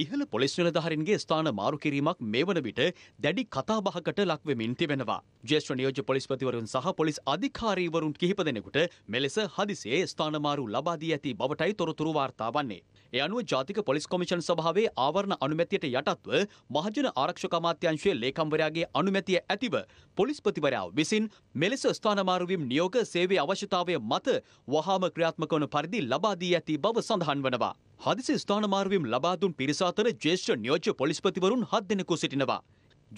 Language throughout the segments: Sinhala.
ඉහළ පොලිස් නිලධාරීන්ගේ ස්ථාන මාරු කිරීමක් මේ වන විට දැඩි කතාබහකට ලක්වෙමින් තිබෙනවා. ජ්‍යෙෂ්ඨ නියෝජ්‍ය පොලිස්පතිවරුන් සහ පොලිස් අධිකාරීවරුන් කිහිප දෙනෙකුට මෙලෙස හදිසියේ ස්ථාන මාරු ලබා දී ඇති බවටයි තොරතුරු වාර්තා වන්නේ. ඒ අනුව ජාතික පොලිස් කොමිෂන් සභාවේ ආවරණ අනුමැතියට යටත්ව මහජන ආරක්ෂක අමාත්‍යාංශයේ ලේකම්වරයාගේ අනුමැතිය ඇතිව පොලිස්පතිවරයා විසින් මෙලෙස ස්ථාන මාරුවීම් නියෝග සේවයේ අවශ්‍යතාවය මත වහාම ක්‍රියාත්මක වන පරිදි ලබා දී ඇති බව සඳහන් වනවා. හදිසි ස්ථානමාර්ගයෙන් ලබා දුන් පිරිස අතර ජ්‍යෙෂ්ඨ නියෝජ්‍ය පොලිස්පතිවරුන් හත් දෙනෙකු සිටිනවා.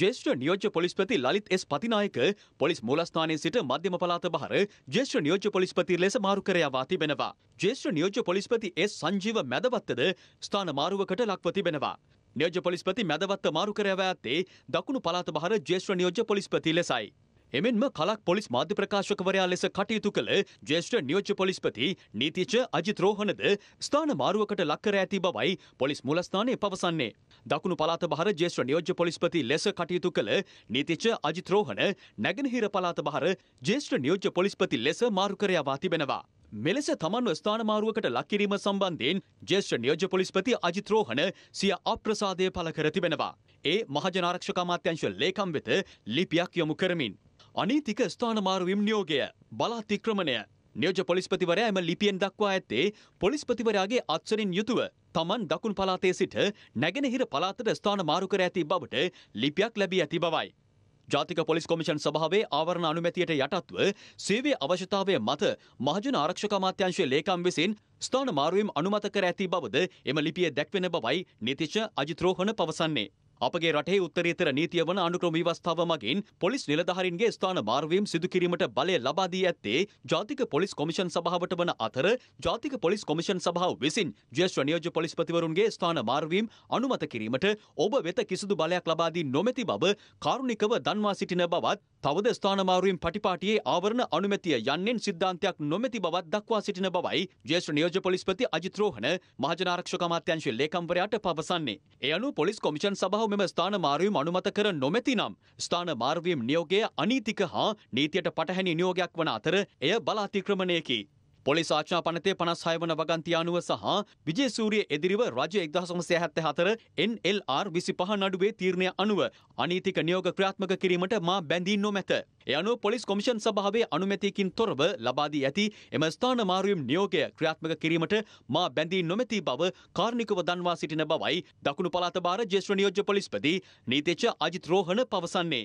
ජ්‍යෙෂ්ඨ නියෝජ්‍ය පොලිස්පති ලලිත් එස් පතිනායක පොලිස් මූලස්ථානයේ සිට මධ්‍යම පළාත බහර ජ්‍යෙෂ්ඨ නියෝජ්‍ය පොලිස්පති ලෙස මාරු කර යවා තිබෙනවා. ජ්‍යෙෂ්ඨ නියෝජ්‍ය පොලිස්පති එස් සංජීව මැදවත්තද ස්ථාන මාරුවකට ලක්ව තිබෙනවා. නියෝජ්‍ය පොලිස්පති මැදවත්ත මාරු කර යවා ඇත්තේ දකුණු පළාත බහර ජ්‍යෙෂ්ඨ නියෝජ්‍ය පොලිස්පති ලෙසයි. එමෙන්ම කලක් පොලිස් මාධ්‍ය ප්‍රකාශකවරයා ලෙස කටයුතු කළ ජ්‍යෙෂ්ඨ නියෝජ්‍ය පොලිස්පති නීතිච්ච අජිත් රෝහණද ස්ථාන මාරුවකට ලක් කර ඇති බවයි පොලිස් මූලස්ථානය පවසන්නේ. දකුණු පළාත බහර ජ්‍යෙෂ්ඨ නියෝජ්‍ය පොලිස්පති ලෙස කටයුතු කළ නීතිච්ච අජිත් රෝහණ නැගෙනහිර පළාත බහර ජ්‍යෙෂ්ඨ නියෝජ්‍ය පොලිස්පති ලෙස මාරු කර යවා තිබෙනවා. මෙලෙස තමන්ව ස්ථානමාරුවකට ලක්කිරීම සම්බන්ධයෙන් ජේෂ්ඨ නියෝජ්‍ය පොලිස්පති අජිත් රෝහණ සිය අප්‍රසාදය පළ කර තිබෙනවා. ඒ මහජනාරක්ෂක අමාත්‍යංශ ලේකම් වෙත ලිපියක් යොමු කරමින් අනීතික ස්ථාන මාරුවීම් නියෝගය බලාතික්‍රමණය නියෝජ පොලිස්පතිවරයා එම ලිපියෙන් දක්වා ඇත්තේ පොලිස්පතිවරයාගේ අත්සරින් යුතුව තමන් දකුණු පලාතේ සිට නැගෙනහිර පලාතට ස්ථාන මාරු කර ඇති බවට ලිපියක් ලැබී ඇති බවයි. ජාතික පොලිස් කොමිෂන් සභාවේ ආවරණ අනුමැතියට යටත්ව සේවයේ අවශ්‍යතාවය මත මහජන ආරක්ෂක අමාත්‍යාංශයේ ලේකම් විසින් ස්ථාන මාරුවීම් අනුමත කර ඇති බවද එම ලිපියේ දැක්වෙන බවයි නීතිශ අජිත් රෝහණ පවසන්නේ. අපගේ රටේ උත්තරීතර නීතිය වන අනුක්‍රම විවස්ථාව මගින් පොලිස් නිලධාරීන්ගේ ස්ථාන මාර්වීම් සිදු කිරීමට බලය ලබා දී ඇත්තේ ජාතික පොලිස් කොමිෂන් සභාවට වන අතර ජාතික පොලිස් කොමිෂන් සභාව විසින් ජ්‍යෙෂ්ඨ නියෝජ්‍ය පොලිස්පතිවරුන්ගේ ස්ථාන මාර්වීම් අනුමත කිරීමට ඔබ වෙත කිසිදු බලයක් ලබා දී නොමැති බව කාරුණිකව දන්වා සිටින බවත් තවද ස්ථානමාරුවෙන් පටිපාටියේ ආවරණ අනුමැතිය යන්නෙන් සිද්ධාන්තයක් නොමැති බවත් දක්වා සිටින බවයි ජේෂ්ඨ නියෝජ්‍ය පොලිස්පති අජිත් රෝහණ මහජනාරක්ෂක අමාත්‍යාංශයේ ලේකම්වරයාට පවසන්නේ. ඒ අනුව පොලිස් කොමිෂන් සභාව මෙම ස්ථානමාරුවෙන් අනුමත කර නොමැතිනම් ස්ථානමාරුවෙන් නියෝගය අනීතික හා නීතියට පටහැනි නියෝගයක් වන අතර එය බලාතික්‍රමණයකි. පොලිස් ආච්ඥා පනතේ පනස් හයවන වගන්තියානුව සහ විජේසූරිය එදිරිව රජ එක්දහසමසය හැත්ත හතර NLR විසි පහ නඩුවේ තීරණය අනුව අනීතික නියෝග ක්‍රාත්මක කිරීමට මා බැඳී නොමැත. එයනු පොලිස් කොමිෂන් සභාවේ අනුමැතියකින් තොරව ලබාදී ඇති එම ස්ථාන මාරුවම් නියෝගය ක්‍රියාත්මක කිරීමට මා බැඳී නොමැති බව කාර්ණිකව දන්වා සිටින බවයි දකුණු පළාත භාර ජේෂ්ඨ නියෝජ්‍ය පොලිස්පති නීතිච්ච අජිත් රෝහණ පවසන්නේ.